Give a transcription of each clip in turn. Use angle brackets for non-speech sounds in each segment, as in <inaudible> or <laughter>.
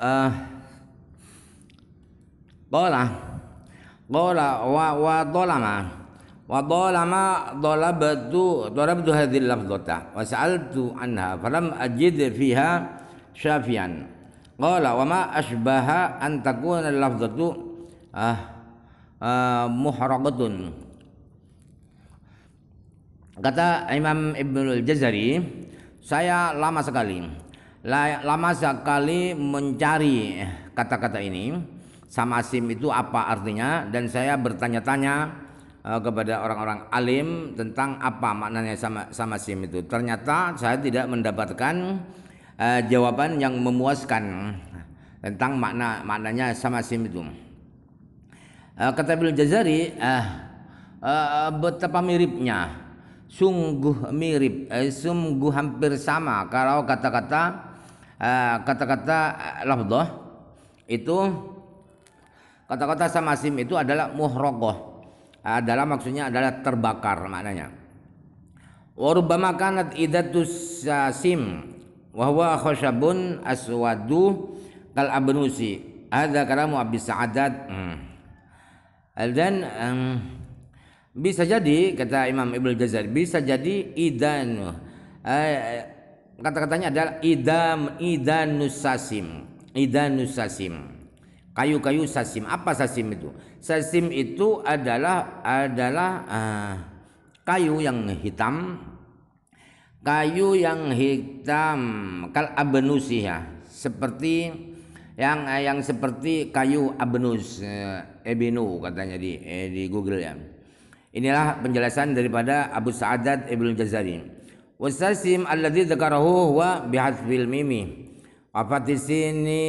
uh, eh, dola Qala wa wa dolama wa dolama dolabtu dolabtu hadhihi lafzata wa sa'altu anha falam ajid fiha syafian Qala wa ma asbaha an takuna lafzatu uh, ah, uh, ah, muhraqatun Kata Imam Ibnul Jazari, saya lama sekali lama sekali mencari kata-kata ini sama sim itu apa artinya dan saya bertanya-tanya eh, kepada orang-orang alim tentang apa maknanya sama sama sim itu ternyata saya tidak mendapatkan uh, jawaban yang memuaskan tentang makna maknanya sama sim itu uh, kata Bil Jazari uh, uh, betapa miripnya sungguh mirip uh, sungguh hampir sama kalau kata-kata Eh, kata-kata eh, lafdhah itu kata-kata samasim itu adalah muhrogoh eh, adalah maksudnya adalah terbakar maknanya warubama kanat idatus sasim wahwa khosyabun aswadu kal abnusi ada kalamu abis saadat hmm. dan um, bisa jadi kata Imam Ibnu Jazari bisa jadi idan uh, kata-katanya adalah idam idanus sasim idanus sasim kayu-kayu sasim apa sasim itu sasim itu adalah adalah uh, kayu yang hitam kayu yang hitam kal abnus ya seperti yang yang seperti kayu abnus eh, ebinu katanya di eh, di Google ya inilah penjelasan daripada Abu Sa'adat Ibnu Jazari Wasasim alladzi dzakarahu wa bihadzil mimi. Apa di sini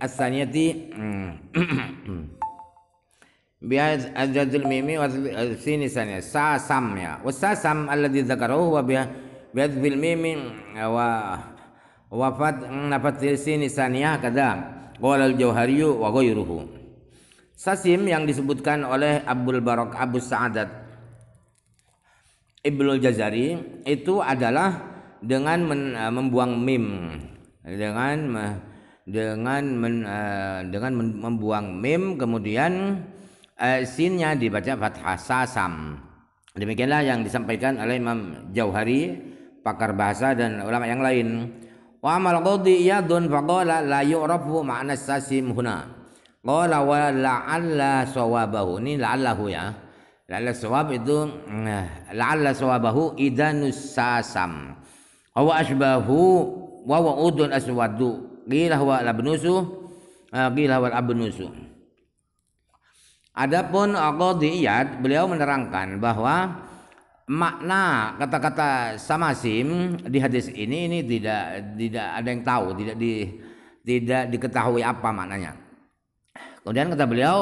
asaniyati hmm. <clears throat> bihadz adzadul mimi wa eh, sini sanya sasam ya. Wasasam alladzi dzakarahu huwa bihadzfil mimi hmm, wa wafat nafat hmm, di sini saniyah kada qala al-jauhariyu wa ghairuhu. Sasim yang disebutkan oleh abul Barok Abu Sa'adat Ibnu Jazari itu adalah dengan men, uh, membuang mim dengan uh, dengan men, uh, dengan men, membuang mim kemudian uh, sinnya dibaca fathah sasam. Demikianlah yang disampaikan oleh Imam Jauhari, pakar bahasa dan ulama yang lain. Wa amal qadhi yadun faqala la yu'rafu ma'na sasim huna. Qala wa la'alla sawabahu. Ini la'allahu ya Lala sawab itu nah, lala sawabahu idanus sasam. Wa asbahu wa wa udun aswadu. Gila huwa labnusu eh, gila huwa abnusu. Adapun Qadhi beliau menerangkan bahwa makna kata-kata samasim di hadis ini ini tidak tidak ada yang tahu, tidak di tidak diketahui apa maknanya. Kemudian kata beliau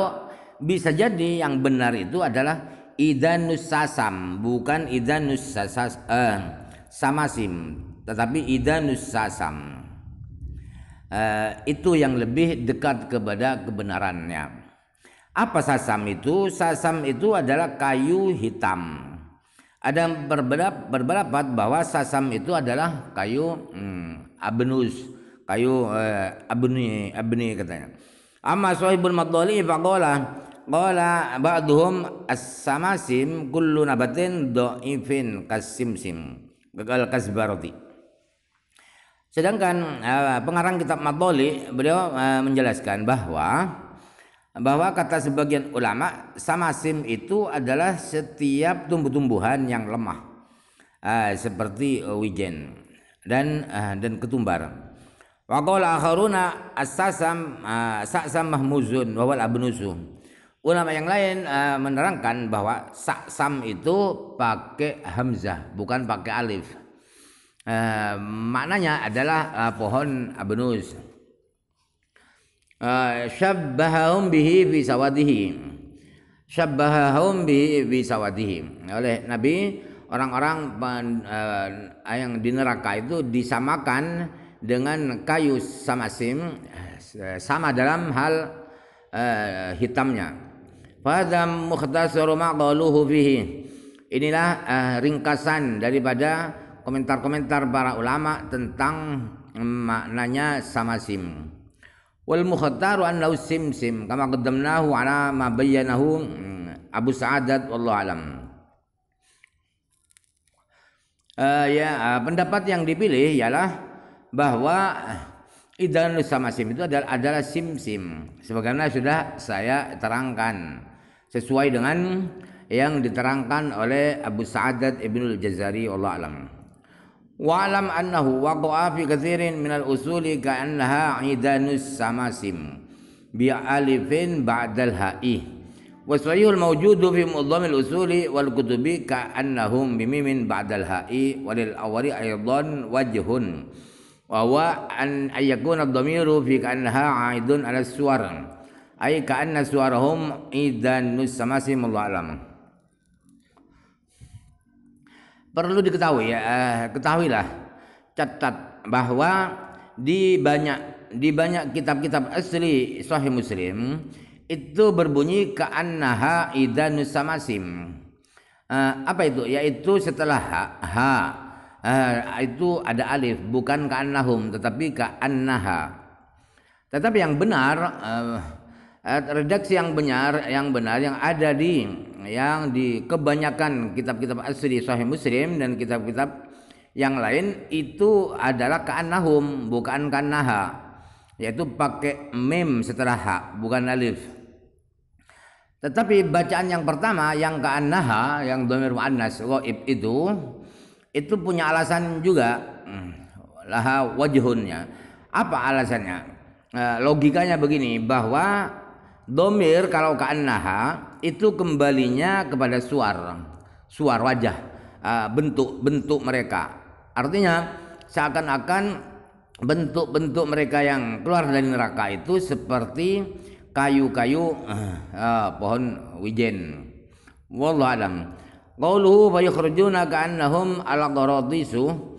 bisa jadi yang benar itu adalah idan nusasam bukan idan nusasas eh, sim, tetapi idan nusasam eh, itu yang lebih dekat kepada kebenarannya apa sasam itu sasam itu adalah kayu hitam ada berbeda berpendapat bahwa sasam itu adalah kayu hmm, abenus kayu eh, abni abni katanya amma sahibul madlali faqala Qala ba'duhum as-samasim kullu nabatin dhaifin kasimsim. Gagal kasbarati. Sedangkan eh, pengarang kitab Matoli beliau eh, menjelaskan bahwa bahwa kata sebagian ulama samasim itu adalah setiap tumbuh-tumbuhan yang lemah eh, seperti wijen dan dan ketumbar. Wa qala akharuna as-sasam sa'sam mahmuzun wa wal abnusu. Ulama yang lain uh, menerangkan bahwa saksam itu pakai hamzah bukan pakai alif. Uh, maknanya adalah uh, pohon abnus. Uh, syabbahahum bihi fi sawadihi. Syabbahahum bihi fi sawadihi. Oleh Nabi orang-orang uh, yang di neraka itu disamakan dengan kayu samasim sama dalam hal uh, hitamnya Fadham mukhtasaru maqaluhu fihi. Inilah uh, ringkasan daripada komentar-komentar para ulama tentang maknanya samasim. Wal mukhtaru annahu simsim kama qaddamnahu ala ma bayyanahu hmm, Abu Sa'adat wallahu alam. Uh, ya uh, pendapat yang dipilih ialah bahwa idanul samasim itu adalah adalah simsim sebagaimana sudah saya terangkan sesuai dengan yang diterangkan oleh Abu Sa'adat Ibnul Jazari Allah alam. Wa alam annahu waqa'a fi katsirin min al-usuli ka'annaha 'idanus samasim bi alifin ba'dal ha'i. Wa sahihul mawjudu fi mu'dhamil usuli wal kutubi ka'annahum bi mimin ba'dal ha'i walil awari aydan wajhun. Wa wa an ayakuna ad-dhamiru fi ka'annaha 'aidun 'ala suwar ay ka'anna suarahum idan nusamasi mullah alam perlu diketahui ya eh, ketahuilah catat bahwa di banyak di banyak kitab-kitab asli sahih muslim itu berbunyi ka'annaha idan nusamasim eh, apa itu yaitu setelah ha, ha eh, itu ada alif bukan ka'annahum tetapi ka'annaha tetapi yang benar eh, Eh, redaksi yang benar yang benar yang ada di yang di kebanyakan kitab-kitab asli sahih muslim dan kitab-kitab yang lain itu adalah ka'annahum bukan kanaha yaitu pakai mim setelah ha bukan alif tetapi bacaan yang pertama yang ka'annaha yang domir mu'annas goib itu itu punya alasan juga hmm, laha wajhunnya apa alasannya eh, logikanya begini bahwa Domir kalau ka'annaha itu kembalinya kepada suar, suar wajah, bentuk-bentuk ah, mereka. Artinya seakan-akan bentuk-bentuk mereka yang keluar dari neraka itu seperti kayu-kayu eh, pohon wijen. Wallahu alam. Qauluhu fa yukhrujuna ka'annahum al-qaradisu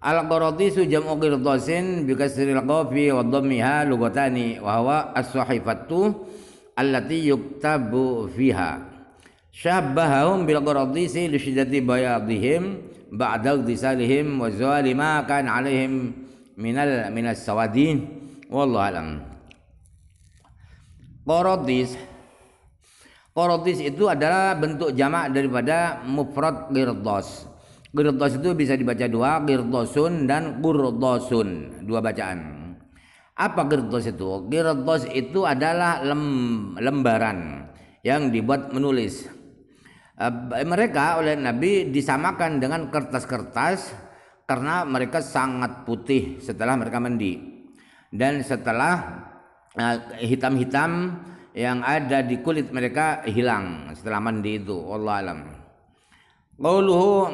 Al-qaradisu jam'u qirdasin bi kasril qafi wa dhammiha lugatani wa huwa as-sahifatu allati yuktabu fiha syabbahum bil qaradisi li syiddati bayadihim ba'da dhisalihim wa zalima kan alaihim minal minas sawadin wallahu alam qaradis qaradis itu adalah bentuk jamak daripada mufrad qirdas qirdas itu bisa dibaca dua qirdasun dan qurdasun dua bacaan apa girdos itu? Girdos itu adalah lem, lembaran yang dibuat menulis. E, mereka oleh Nabi disamakan dengan kertas-kertas karena mereka sangat putih setelah mereka mandi dan setelah eh, hitam-hitam yang ada di kulit mereka hilang setelah mandi itu. Allah alam. Qauluhu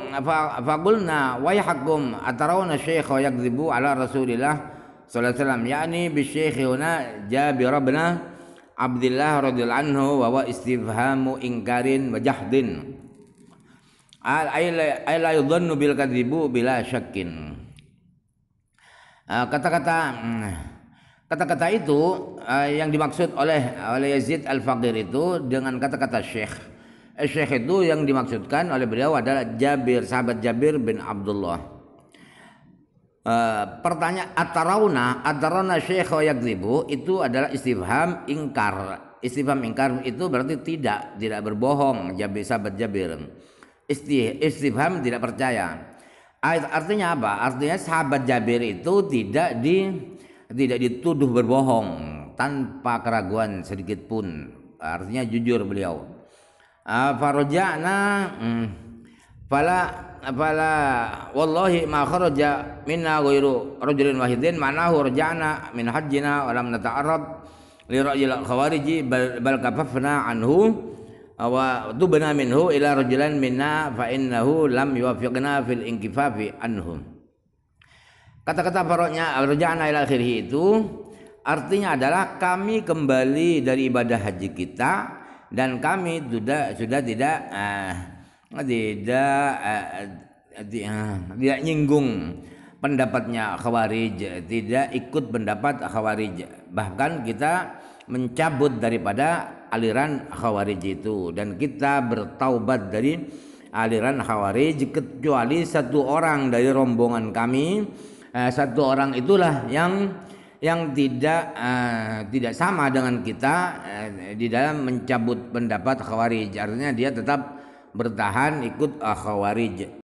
qulna wa yahkum atarawna syaikha yakdzibu ala rasulillah sallallahu alaihi wasallam yakni bi syekh huna Jabir bin Abdullah radhiyallahu anhu wa wa istifhamu ingkarin wa jahdin al aila yudhannu bil kadhibu bila syakkin ah, kata-kata mm, kata-kata itu ah, yang dimaksud oleh oleh Yazid Al-Faqir itu dengan kata-kata syekh eh, Syekh itu yang dimaksudkan oleh beliau adalah Jabir, sahabat Jabir bin Abdullah. Uh, eh, pertanyaan atarauna atarauna syekho yakzibu itu adalah istifham ingkar istifham ingkar itu berarti tidak tidak berbohong jabir sahabat jabir Isti, istifham tidak percaya artinya apa artinya sahabat jabir itu tidak di tidak dituduh berbohong tanpa keraguan sedikit pun artinya jujur beliau uh, farojana hmm, fala fala wallahi ma kharaja minna ghairu rajulin wahidin manahu raja'na min hajjina wa lam nata'arrab li ra'yil khawariji bal, bal kafafna anhu wa tubna minhu ila rajulan minna fa innahu lam yuwafiqna fil inkifafi anhum kata-kata paroknya raja'na ila akhirih itu artinya adalah kami kembali dari ibadah haji kita dan kami sudah sudah tidak eh, tidak tidak nyinggung pendapatnya khawarij tidak ikut pendapat khawarij bahkan kita mencabut daripada aliran khawarij itu dan kita bertaubat dari aliran khawarij kecuali satu orang dari rombongan kami eh, satu orang itulah yang yang tidak eh, tidak sama dengan kita eh, di dalam mencabut pendapat khawarij artinya dia tetap bertahan ikut khawarij